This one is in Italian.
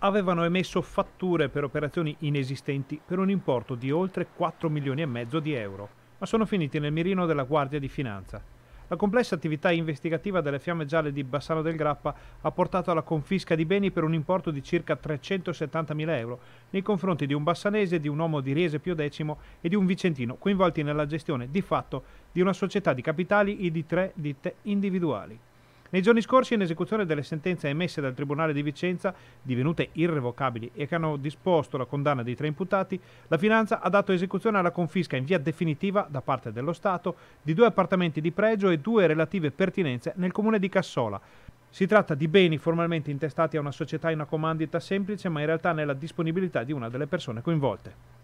avevano emesso fatture per operazioni inesistenti per un importo di oltre 4 milioni e mezzo di euro, ma sono finiti nel mirino della Guardia di Finanza. La complessa attività investigativa delle Fiamme Gialle di Bassano del Grappa ha portato alla confisca di beni per un importo di circa 370.000 euro nei confronti di un bassanese, di un uomo di Riese Pio X e di un vicentino coinvolti nella gestione di fatto di una società di capitali e di tre ditte individuali. Nei giorni scorsi, in esecuzione delle sentenze emesse dal Tribunale di Vicenza, divenute irrevocabili e che hanno disposto la condanna dei tre imputati, la Finanza ha dato esecuzione alla confisca in via definitiva da parte dello Stato di due appartamenti di pregio e due relative pertinenze nel comune di Cassola. Si tratta di beni formalmente intestati a una società in una comandita semplice, ma in realtà nella disponibilità di una delle persone coinvolte.